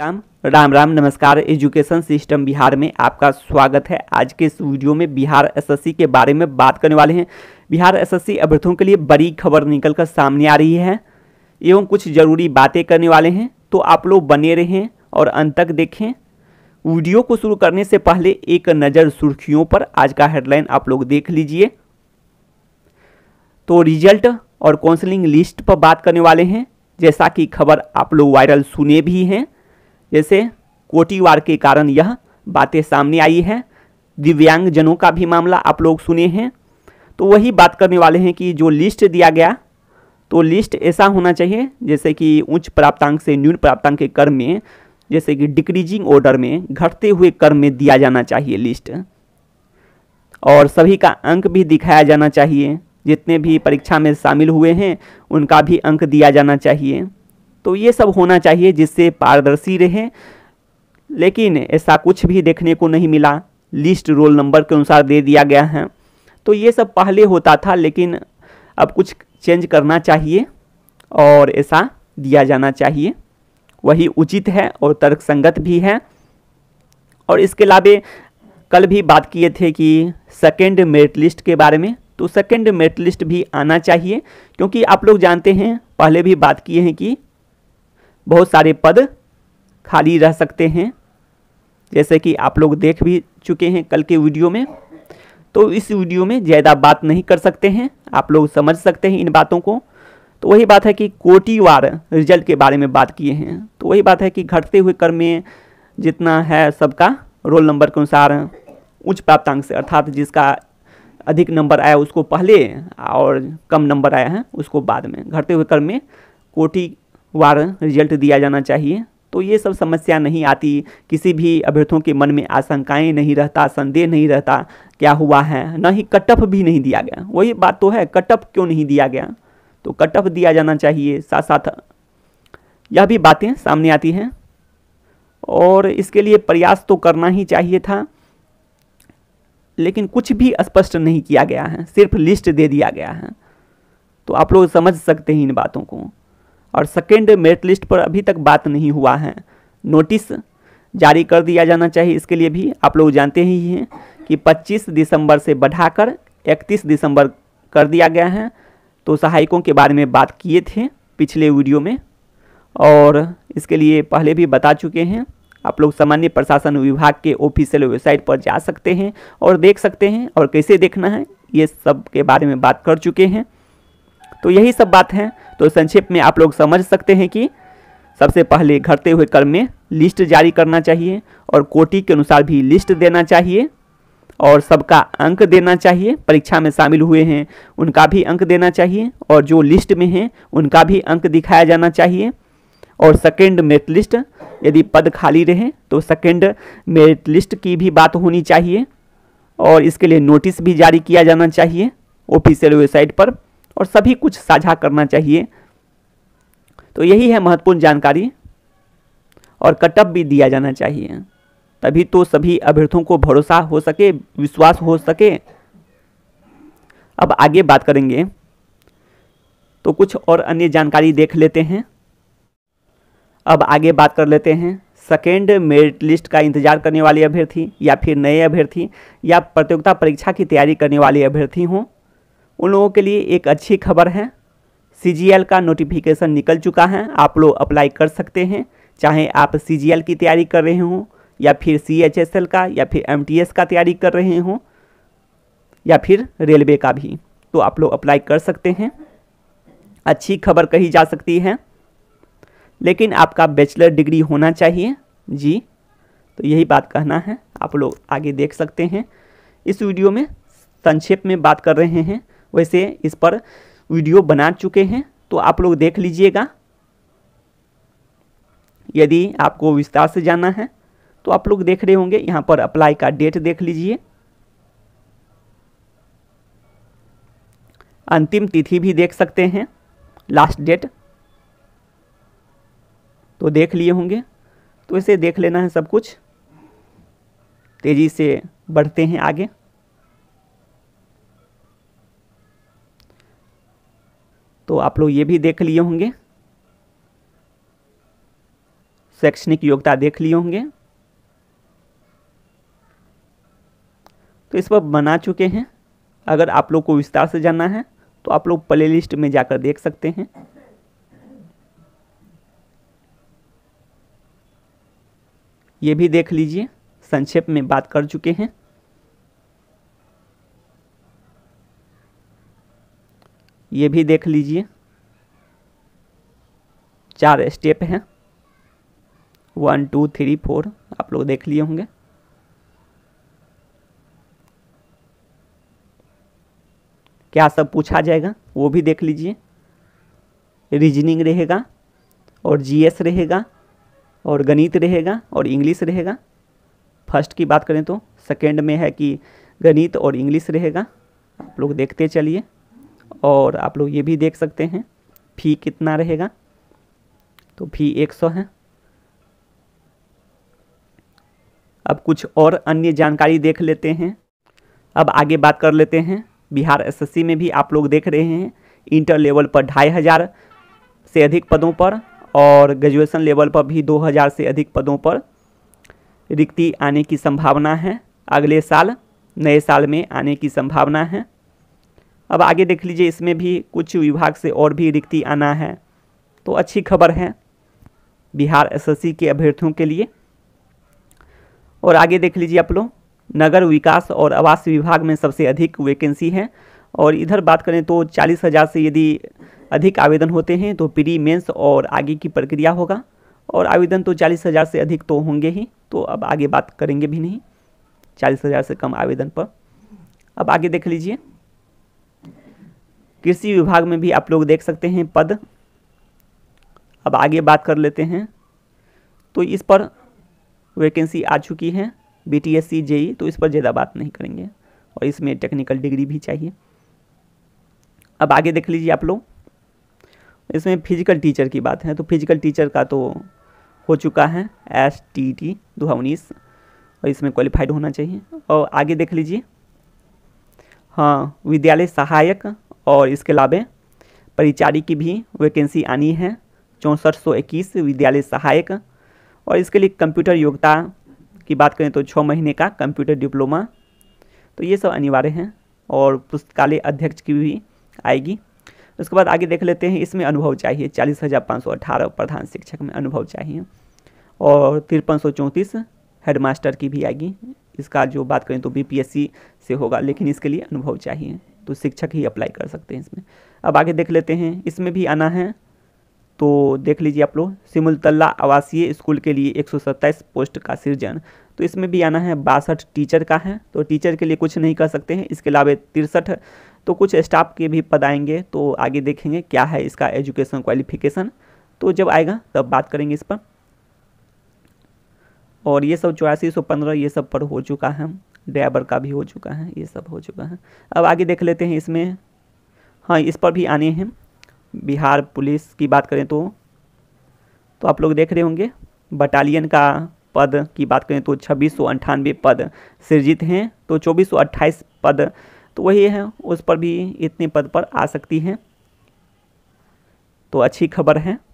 राम राम राम नमस्कार education system Bihar में आपका स्वागत है आज के इस वीडियो में बिहार एसएससी के बारे में बात करने वाले हैं बिहार एसएससी अभ्यर्थियों के लिए बड़ी खबर निकल कर सामने आ रही है एवं कुछ ज़रूरी बातें करने वाले हैं तो आप लोग बने रहें और अंत तक देखें वीडियो को शुरू करने से पहले एक नज़र सुर्खियों पर आज का हेडलाइन आप लोग देख लीजिए तो रिजल्ट और काउंसलिंग लिस्ट पर बात करने वाले हैं जैसा कि खबर आप लोग वायरल सुने भी हैं जैसे कोटिवार के कारण यह बातें सामने आई हैं दिव्यांगजनों का भी मामला आप लोग सुने हैं तो वही बात करने वाले हैं कि जो लिस्ट दिया गया तो लिस्ट ऐसा होना चाहिए जैसे कि उच्च प्राप्तांक से न्यून प्राप्तांक के कर्म में जैसे कि डिक्रीजिंग ऑर्डर में घटते हुए कर्म में दिया जाना चाहिए लिस्ट और सभी का अंक भी दिखाया जाना चाहिए जितने भी परीक्षा में शामिल हुए हैं उनका भी अंक दिया जाना चाहिए तो ये सब होना चाहिए जिससे पारदर्शी रहें लेकिन ऐसा कुछ भी देखने को नहीं मिला लिस्ट रोल नंबर के अनुसार दे दिया गया है तो ये सब पहले होता था लेकिन अब कुछ चेंज करना चाहिए और ऐसा दिया जाना चाहिए वही उचित है और तर्कसंगत भी है और इसके अलावे कल भी बात किए थे कि सेकेंड मेरिट लिस्ट के बारे में तो सेकेंड मेरिट लिस्ट भी आना चाहिए क्योंकि आप लोग जानते हैं पहले भी बात किए हैं कि बहुत सारे पद खाली रह सकते हैं जैसे कि आप लोग देख भी चुके हैं कल के वीडियो में तो इस वीडियो में ज़्यादा बात नहीं कर सकते हैं आप लोग समझ सकते हैं इन बातों को तो वही बात है कि कोटिवार रिजल्ट के बारे में बात किए हैं तो वही बात है कि घटते हुए क्रम में जितना है सबका रोल नंबर के अनुसार उच्च प्राप्तांक से अर्थात जिसका अधिक नंबर आया उसको पहले और कम नंबर आया है उसको बाद में घटते हुए क्रम में कोटि वार रिजल्ट दिया जाना चाहिए तो ये सब समस्या नहीं आती किसी भी अभ्यर्थियों के मन में आशंकाएं नहीं रहता संदेह नहीं रहता क्या हुआ है न ही कटअप भी नहीं दिया गया वही बात तो है कटअप क्यों नहीं दिया गया तो कटअप दिया जाना चाहिए साथ साथ यह भी बातें सामने आती हैं और इसके लिए प्रयास तो करना ही चाहिए था लेकिन कुछ भी स्पष्ट नहीं किया गया है सिर्फ लिस्ट दे दिया गया है तो आप लोग समझ सकते हैं इन बातों को और सेकेंड मेरिट लिस्ट पर अभी तक बात नहीं हुआ है नोटिस जारी कर दिया जाना चाहिए इसके लिए भी आप लोग जानते ही हैं कि 25 दिसंबर से बढ़ाकर 31 दिसंबर कर दिया गया है तो सहायकों के बारे में बात किए थे पिछले वीडियो में और इसके लिए पहले भी बता चुके हैं आप लोग सामान्य प्रशासन विभाग के ऑफिशियल वेबसाइट पर जा सकते हैं और देख सकते हैं और कैसे देखना है ये सब के बारे में बात कर चुके हैं तो यही सब बात है तो संक्षेप में आप लोग समझ सकते हैं कि सबसे पहले घटते हुए कर्म में लिस्ट जारी करना चाहिए और कोटि के अनुसार भी लिस्ट देना चाहिए और सबका अंक देना चाहिए परीक्षा में शामिल हुए हैं उनका भी अंक देना चाहिए और जो लिस्ट में हैं उनका भी अंक दिखाया जाना चाहिए और सेकेंड मेरिट लिस्ट यदि पद खाली रहे तो सेकेंड मेरिट लिस्ट की भी बात होनी चाहिए और इसके लिए नोटिस भी जारी किया जाना चाहिए ऑफिशियल वेबसाइट पर और सभी कुछ साझा करना चाहिए तो यही है महत्वपूर्ण जानकारी और कटअप भी दिया जाना चाहिए तभी तो सभी अभ्यर्थों को भरोसा हो सके विश्वास हो सके अब आगे बात करेंगे तो कुछ और अन्य जानकारी देख लेते हैं अब आगे बात कर लेते हैं सेकेंड मेरिट लिस्ट का इंतजार करने वाले अभ्यर्थी या फिर नए अभ्यर्थी या प्रतियोगिता परीक्षा की तैयारी करने वाले अभ्यर्थी हों उन लोगों के लिए एक अच्छी खबर है सी का नोटिफिकेशन निकल चुका है आप लोग अप्लाई कर सकते हैं चाहे आप सी की तैयारी कर रहे हों या फिर सी का या फिर एम का तैयारी कर रहे हों या फिर रेलवे का भी तो आप लोग अप्लाई कर सकते हैं अच्छी खबर कही जा सकती है लेकिन आपका बैचलर डिग्री होना चाहिए जी तो यही बात कहना है आप लोग आगे देख सकते हैं इस वीडियो में संक्षेप में बात कर रहे हैं वैसे इस पर वीडियो बना चुके हैं तो आप लोग देख लीजिएगा यदि आपको विस्तार से जानना है तो आप लोग देख रहे होंगे यहाँ पर अप्लाई का डेट देख लीजिए अंतिम तिथि भी देख सकते हैं लास्ट डेट तो देख लिए होंगे तो इसे देख लेना है सब कुछ तेज़ी से बढ़ते हैं आगे तो आप लोग ये भी देख लिए होंगे शैक्षणिक योग्यता देख लिए होंगे तो इस पर बना चुके हैं अगर आप लोग को विस्तार से जानना है तो आप लोग प्लेलिस्ट में जाकर देख सकते हैं ये भी देख लीजिए संक्षेप में बात कर चुके हैं ये भी देख लीजिए चार स्टेप हैं वन टू थ्री फोर आप लोग देख लिए होंगे क्या सब पूछा जाएगा वो भी देख लीजिए रीजनिंग रहेगा और जीएस रहेगा और गणित रहेगा और इंग्लिश रहेगा फर्स्ट की बात करें तो सेकेंड में है कि गणित और इंग्लिश रहेगा आप लोग देखते चलिए और आप लोग ये भी देख सकते हैं फी कितना रहेगा तो फी एक सौ है अब कुछ और अन्य जानकारी देख लेते हैं अब आगे बात कर लेते हैं बिहार एसएससी में भी आप लोग देख रहे हैं इंटर लेवल पर ढाई हज़ार से अधिक पदों पर और ग्रेजुएशन लेवल पर भी दो हज़ार से अधिक पदों पर रिक्ति आने की संभावना है अगले साल नए साल में आने की संभावना है अब आगे देख लीजिए इसमें भी कुछ विभाग से और भी रिक्ति आना है तो अच्छी खबर है बिहार एसएससी के अभ्यर्थियों के लिए और आगे देख लीजिए आप लोग नगर विकास और आवास विभाग में सबसे अधिक वैकेंसी है और इधर बात करें तो चालीस हज़ार से यदि अधिक आवेदन होते हैं तो प्री मेंस और आगे की प्रक्रिया होगा और आवेदन तो चालीस हज़ार से अधिक तो होंगे ही तो अब आगे बात करेंगे भी नहीं चालीस हज़ार से कम आवेदन पर अब आगे देख लीजिए कृषि विभाग में भी आप लोग देख सकते हैं पद अब आगे बात कर लेते हैं तो इस पर वैकेंसी आ चुकी है B T S C JE तो इस पर ज़्यादा बात नहीं करेंगे और इसमें टेक्निकल डिग्री भी चाहिए अब आगे देख लीजिए आप लोग इसमें फिजिकल टीचर की बात है तो फिजिकल टीचर का तो हो चुका है एस टी टी दो हज़ार उन्नीस और इसमें क्वालिफाइड होना चाहिए और आगे देख लीजिए हाँ विद्यालय सहायक और इसके अलावा परिचारी की भी वैकेंसी आनी है चौंसठ सौ इक्कीस विद्यालय सहायक और इसके लिए कंप्यूटर योग्यता की बात करें तो छः महीने का कंप्यूटर डिप्लोमा तो ये सब अनिवार्य हैं और पुस्तकालय अध्यक्ष की भी आएगी उसके बाद आगे देख लेते हैं इसमें अनुभव चाहिए चालीस हज़ार पाँच सौ अठारह प्रधान शिक्षक में अनुभव चाहिए और तिरपन सौ चौंतीस हेडमास्टर की भी आएगी इसका जो बात करें तो बीपीएससी से होगा लेकिन इसके लिए अनुभव चाहिए तो शिक्षक ही अप्लाई कर सकते हैं इसमें अब आगे देख लेते हैं इसमें भी आना है तो देख लीजिए आप लोग सिमुलतला आवासीय स्कूल के लिए एक पोस्ट का सृजन तो इसमें भी आना है बासठ टीचर का है तो टीचर के लिए कुछ नहीं कर सकते हैं इसके अलावा तिरसठ तो कुछ स्टाफ के भी पद आएंगे तो आगे देखेंगे क्या है इसका एजुकेशन क्वालिफिकेशन तो जब आएगा तब बात करेंगे इस पर और ये सब चौरासी सौ पंद्रह ये सब पर हो चुका है ड्राइवर का भी हो चुका है ये सब हो चुका है अब आगे देख लेते हैं इसमें हाँ इस पर भी आने हैं बिहार पुलिस की बात करें तो तो आप लोग देख रहे होंगे बटालियन का पद की बात करें तो छब्बीस सौ अंठानवे पद सृजित हैं तो चौबीस सौ अट्ठाईस पद तो वही है उस पर भी इतने पद पर आ सकती हैं तो अच्छी खबर है